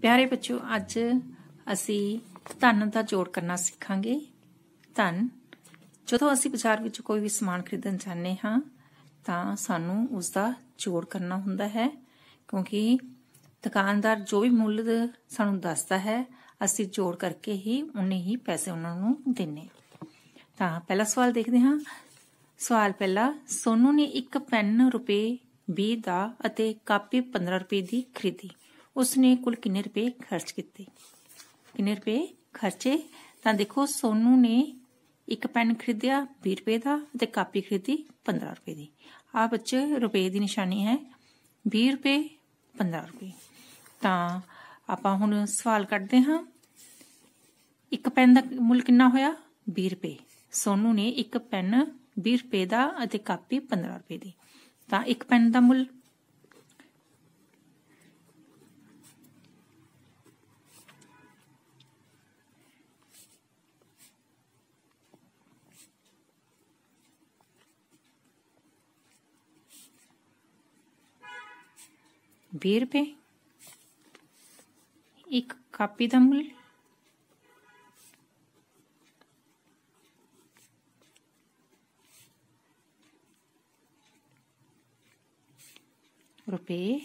ਪਿਆਰੇ ਬੱਚਿਓ ਅੱਜ ਅਸੀਂ ਧਨ ਦਾ ਜੋੜ ਕਰਨਾ ਸਿੱਖਾਂਗੇ ਧਨ ਜਦੋਂ ਅਸੀਂ ਬਾਜ਼ਾਰ ਵਿੱਚ ਕੋਈ ਵੀ ਸਮਾਨ ਖਰੀਦਣ ਜਾਂਦੇ ਹਾਂ ਤਾਂ ਸਾਨੂੰ ਉਸ ਦਾ ਜੋੜ ਕਰਨਾ ਹੁੰਦਾ ਹੈ ਕਿਉਂਕਿ ਦੁਕਾਨਦਾਰ ਜੋ ਵੀ ਮੁੱਲ ਸਾਨੂੰ ਦੱਸਦਾ ਹੈ ਅਸੀਂ ਜੋੜ ਕਰਕੇ ਹੀ ਉਨੇ ਹੀ ਪੈਸੇ ਉਹਨਾਂ ਨੂੰ ਦਿੰਨੇ ਤਾਂ ਪਹਿਲਾ ਸਵਾਲ ਦੇਖਦੇ ਹਾਂ ਸਵਾਲ ਪਹਿਲਾ ਸੋਨੂ ਨੇ ਇੱਕ ਪੈਨ ਰੁਪਏ 20 ਦਾ ਅਤੇ ਕਾਪੀ 15 ਰੁਪਏ ਦੀ ਖਰੀਦੀ ਉਸਨੇ ਕੁੱਲ ਕਿੰਨੇ ਰੁਪਏ ਖਰਚ ਕੀਤੇ ਕਿੰਨੇ ਰੁਪਏ ਖਰਚੇ ਤਾਂ ਦੇਖੋ ਸੋਨੂ ਨੇ ਇੱਕ ਪੈਨ ਖਰੀਦਿਆ 20 ਰੁਪਏ ਦਾ ਤੇ ਕਾਪੀ ਖਰੀਦੀ 15 ਰੁਪਏ ਦੀ ਆ ਬੱਚੇ ਰੁਪਏ ਦੀ ਨਿਸ਼ਾਨੀ ਹੈ 20 ਰੁਪਏ 15 ਰੁਪਏ ਤਾਂ ਆਪਾਂ ਹੁਣ ਸਵਾਲ ਕੱਢਦੇ ਹਾਂ ਇੱਕ ਪੈਨ ਦਾ ਮੁੱਲ ਕਿੰਨਾ ਹੋਇਆ 20 ਰੁਪਏ ਸੋਨੂ ਨੇ ਇੱਕ ਪੈਨ 20 ਰੁਪਏ ਦਾ ਅਤੇ ਕਾਪੀ 15 ਰੁਪਏ ਦੀ ਤਾਂ ਇੱਕ ਪੈਨ ਦਾ ਮੁੱਲ बीह रुपये एक कापी का मुल रुपये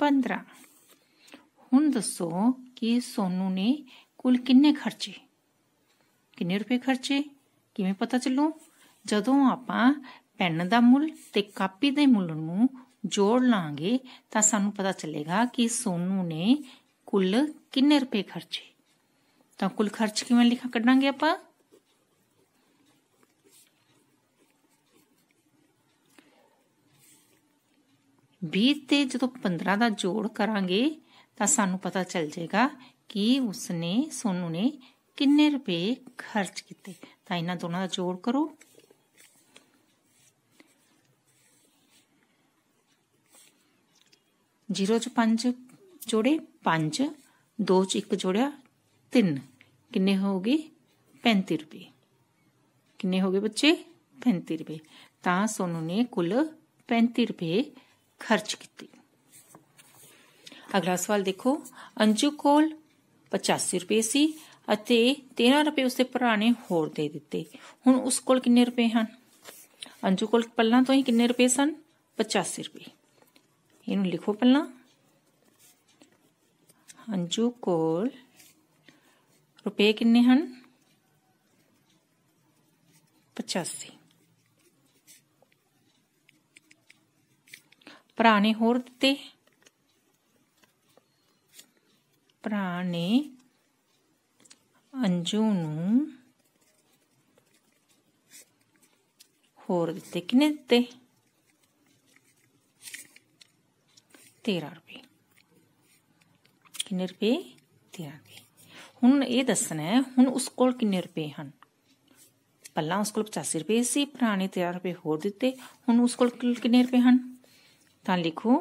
पंद्रह हूँ दसो कि सोनू ने कुल किन्ने खर्चे किन्ने रुपये खर्चे कि पता चलो जदों आप पेन का मुल तो कापी के मुल ਜੋੜ ਲਾਂਗੇ ਤਾਂ ਸਾਨੂੰ ਪਤਾ ਚੱਲੇਗਾ ਕਿ ਸੋਨੂ ਨੇ ਕੁੱਲ ਕਿੰਨੇ ਰੁਪਏ ਖਰਚੇ ਤਾਂ ਕੁੱਲ ਖਰਚ ਕਿਵੇਂ ਲਿਖਾ ਕੱਢਾਂਗੇ ਆਪਾਂ ਵੀਹ ਤੇ ਜਦੋਂ 15 ਦਾ ਜੋੜ ਕਰਾਂਗੇ ਤਾਂ ਸਾਨੂੰ ਪਤਾ ਚੱਲ ਜਾਏਗਾ ਕਿ ਉਸਨੇ ਸੋਨੂ ਨੇ ਕਿੰਨੇ ਰੁਪਏ ਖਰਚ ਕੀਤੇ ਤਾਂ ਇਹਨਾਂ ਦੋਨਾਂ ਦਾ ਜੋੜ ਕਰੋ जीरो च पांच जोड़े पांच दो च एक जोड़िया तीन किन्ने हो गए पैंती रुपए किन्ने हो गए बच्चे पैंती रुपए तो सोनू ने कुल पैंती रुपए खर्च किए अगला सवाल देखो अंजू को पचासी रुपए से तेरह रुपये उसके भरा ने होर दे दते हूँ उस को रुपए हैं अंजू को पलों तो ही किन्ने रुपए सन पचासी रुपए ਇਹਨੂੰ ਲਿਖੋ ਪਹਿਲਾਂ ਅੰਜੂ ਕੋਲ ਰੁਪਏ ਕਿੰਨੇ ਹਨ 85 ਭਰਾ ਹੋਰ ਦਿੱਤੇ ਭਰਾ ਅੰਜੂ ਨੂੰ ਹੋਰ ਦਿੱਤੇ ਕਿੰਨੇ ਦਿੱਤੇ तेरह रुपये किन्ने रुपये तेरह रुपये हूँ ये दसना है हूँ उस को किन्ने रुपये हैं पहला उस को पचासी रुपये से पुराने तेरह रुपये होर दते हूँ उस को किन्ने रुपये हैं तो लिखो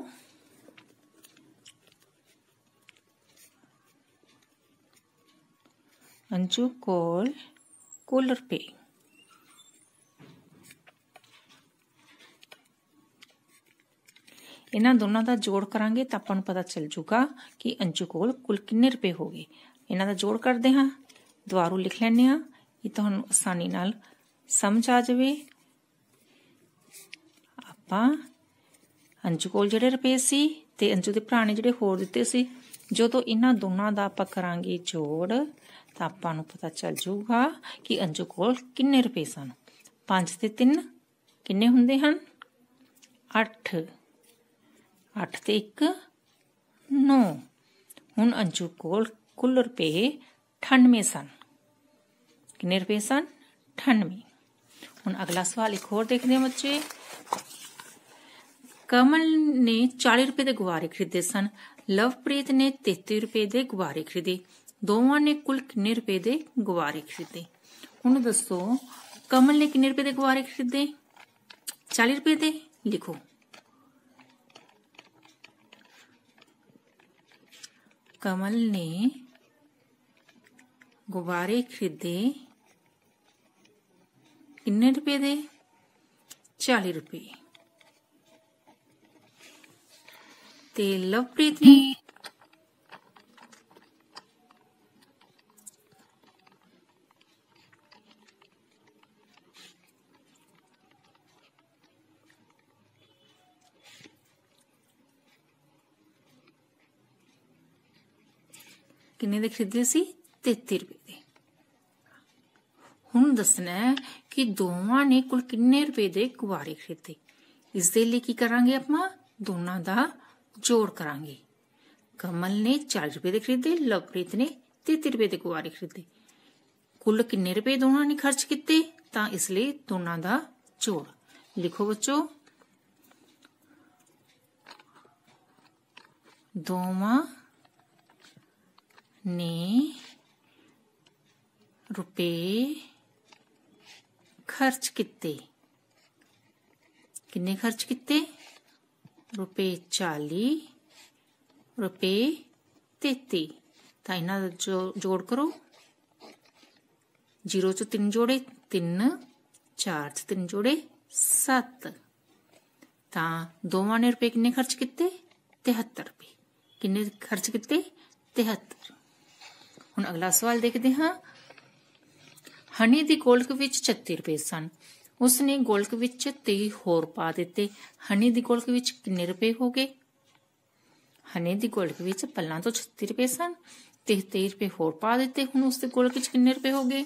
अंजू कोल कुल रुपये ਇਹਨਾਂ ਦੋਨਾਂ ਦਾ ਜੋੜ ਕਰਾਂਗੇ ਤਾਂ ਆਪਾਂ ਨੂੰ ਪਤਾ ਚੱਲ ਜੂਗਾ ਕਿ ਅੰਜੂ ਕੋਲ ਕੁੱਲ ਕਿੰਨੇ ਰੁਪਏ ਹੋ ਗਏ ਇਹਨਾਂ ਦਾ ਜੋੜ ਕਰਦੇ ਹਾਂ ਦੁਆਰੂ ਲਿਖ ਲੈਣੇ ਆ ਇਹ ਤੁਹਾਨੂੰ ਆਸਾਨੀ ਨਾਲ ਸਮਝ ਆ ਜਾਵੇ ਆਪਾਂ ਅੰਜੂ ਕੋਲ ਜਿਹੜੇ ਰੁਪਏ ਸੀ ਤੇ ਅੰਜੂ ਦੇ ਭਰਾ ਨੇ ਜਿਹੜੇ ਹੋਰ ਦਿੱਤੇ ਸੀ ਜਦੋਂ ਇਹਨਾਂ ਦੋਨਾਂ ਦਾ ਆਪਾਂ ਕਰਾਂਗੇ ਜੋੜ ਤਾਂ ਆਪਾਂ ਨੂੰ ਪਤਾ ਚੱਲ ਜਾਊਗਾ ਕਿ ਅੰਜੂ ਕੋਲ ਕਿੰਨੇ ਰੁਪਏ ਸਨ 5 ਤੇ 3 ਕਿੰਨੇ ਹੁੰਦੇ ਹਨ 8 अठ तो एक नौ हूँ अंजू को कुल रुपये अठानवे सन कि रुपये सन अठानवे हूँ अगला सवाल एक होर देखते हैं बच्चे कमल ने चाली रुपए के गुब्बारे खरीदे सन लवप्रीत ने तेती रुपए के गुब्बारे खरीदे दोवे ने कुल किन्ने रुपए के गुब्बारे खरीदे हूँ दसो कमल ने किन्ने रुपए के गुब्बारे खरीदे चाली रुपए के लिखो कमल ने गुब्बारे खरीदे किन्ने रुपए दे चाली रुपए ते लवप्रीत ने हम्म। किन्ने खरीदे सी तेती रुपए के हम दसना कि दोवे ने कुल किन्ने रुपए के कुबारे खरीदे इस करा गे अपना दोनों का जोड़ करा कमल ने चाली रुपए के खरीदे लवप्रीत ने तेती रुपए के कुबारे खरीदे कुल किन्ने रुपए दोनों ने खर्च किए तो इसलिए दोनों का जोड़ लिखो बच्चो दोवा ने रुपए खर्च किते किन्ने खर्च किते रुपए चाली रुपए तेती तो इन्हों जो जोड़ करो जीरो चो तीन जोड़े तीन चार चो तीन जोड़े सत्त ता दोवे ने रुपए किन्ने खर्च किते तिहत्तर रुपये किन्ने खर्च किते तिहत्तर ਹੁਣ ਅਗਲਾ ਸਵਾਲ ਦੇਖਦੇ ਹਾਂ ਹਨੀ ਦੀ ਗੋਲਕ ਵਿੱਚ 36 ਰੁਪਏ ਸਨ ਉਸ ਨੇ ਗੋਲਕ ਵਿੱਚ 30 ਹੋਰ ਪਾ ਦਿੱਤੇ ਹਨੀ ਦੀ ਗੋਲਕ ਵਿੱਚ ਕਿੰਨੇ ਰੁਪਏ ਹੋ ਗਏ ਹਨੀ ਦੀ ਗੋਲਕ ਵਿੱਚ ਪਹਿਲਾਂ ਤੋਂ 36 ਰੁਪਏ ਸਨ 33 ਰੁਪਏ ਹੋਰ ਪਾ ਦਿੱਤੇ ਹੁਣ ਉਸ ਦੇ ਗੋਲਕ ਵਿੱਚ ਕਿੰਨੇ ਰੁਪਏ ਹੋ ਗਏ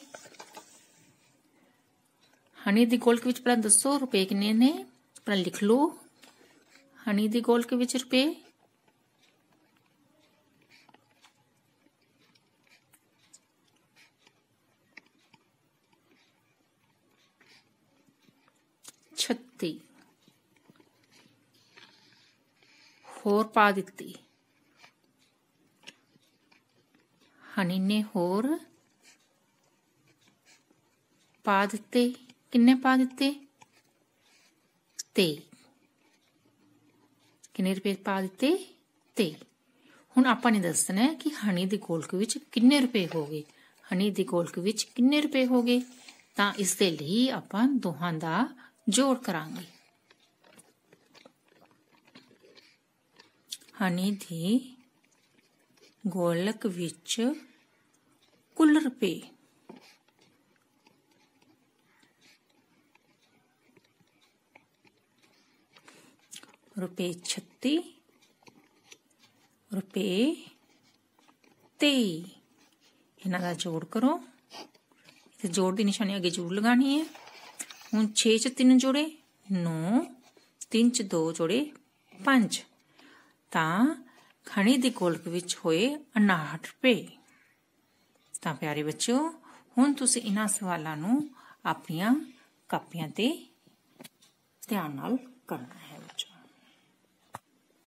ਹਨੀ ਦੀ ਗੋਲਕ ਵਿੱਚ ਪਹਿਲਾਂ 200 ਰੁਪਏ ਕਿੰਨੇ ਨੇ ਪਹਿਲਾਂ ਲਿਖ ਲਓ ਹਨੀ ਦੀ ਗੋਲਕ ਵਿੱਚ ਰੁਪਏ ਦਿੱਤੀ ਹੋਰ ਪਾ ਦਿੱਤੀ ਹਨੀ ਨੇ ਹੋਰ ਪਾ ਦਿੱਤੇ ਕਿੰਨੇ ਪਾ ਦਿੱਤੇ ਤੇ ਕਿੰਨੇ ਰੁਪਏ ਪਾ ਦਿੱਤੇ ਤੇ ਹੁਣ ਆਪਾਂ ਨੇ ਦੱਸਣਾ ਕਿ ਹਣੀ ਦੀ ਗੋਲਕ ਵਿੱਚ ਕਿੰਨੇ ਰੁਪਏ ਹੋ ਗਏ ਹਣੀ ਦੀ ਗੋਲਕ ਵਿੱਚ ਕਿੰਨੇ ਰੁਪਏ ਹੋ ਗਏ ਤਾਂ ਇਸ ਦੇ ਲਈ ਆਪਾਂ ਦੋਹਾਂ ਦਾ जोड़ करा हनी दी गोलक विच कुलर पे रुपए छत्ती रुपए तेई इन्हों जोड़ करो जोड़ की निशानी अगे जरूर लगानी है ਹੁਣ 6 ਚ 3 ਜੋੜੇ 9 3 ਚ 2 ਜੋੜੇ 5 ਤਾਂ ਖਣੀ ਦੇ ਕੋਲਕ ਵਿੱਚ ਹੋਏ 59 ਰੁਪਏ ਤਾਂ ਪਿਆਰੇ ਬੱਚਿਓ ਹੁਣ ਤੁਸੀਂ ਇਹਨਾਂ ਸਵਾਲਾਂ ਨੂੰ ਆਪਣੀਆਂ ਕਾਪੀਆਂ ਤੇ ਧਿਆਨ ਨਾਲ ਕਰਨਾ